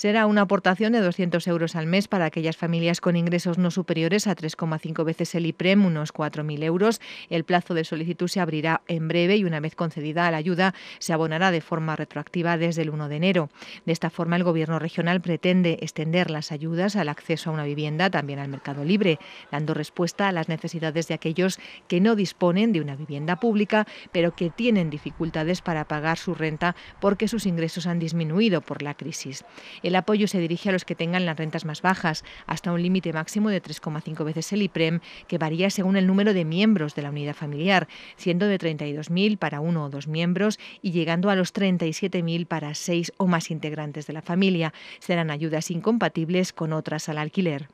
Será una aportación de 200 euros al mes para aquellas familias con ingresos no superiores a 3,5 veces el IPREM, unos 4.000 euros. El plazo de solicitud se abrirá en breve y una vez concedida la ayuda se abonará de forma retroactiva desde el 1 de enero. De esta forma, el Gobierno regional pretende extender las ayudas al acceso a una vivienda, también al mercado libre, dando respuesta a las necesidades de aquellos que no disponen de una vivienda pública, pero que tienen dificultades para pagar su renta porque sus ingresos han disminuido por la crisis. El apoyo se dirige a los que tengan las rentas más bajas, hasta un límite máximo de 3,5 veces el IPREM, que varía según el número de miembros de la unidad familiar, siendo de 32.000 para uno o dos miembros y llegando a los 37.000 para seis o más integrantes de la familia. Serán ayudas incompatibles con otras al alquiler.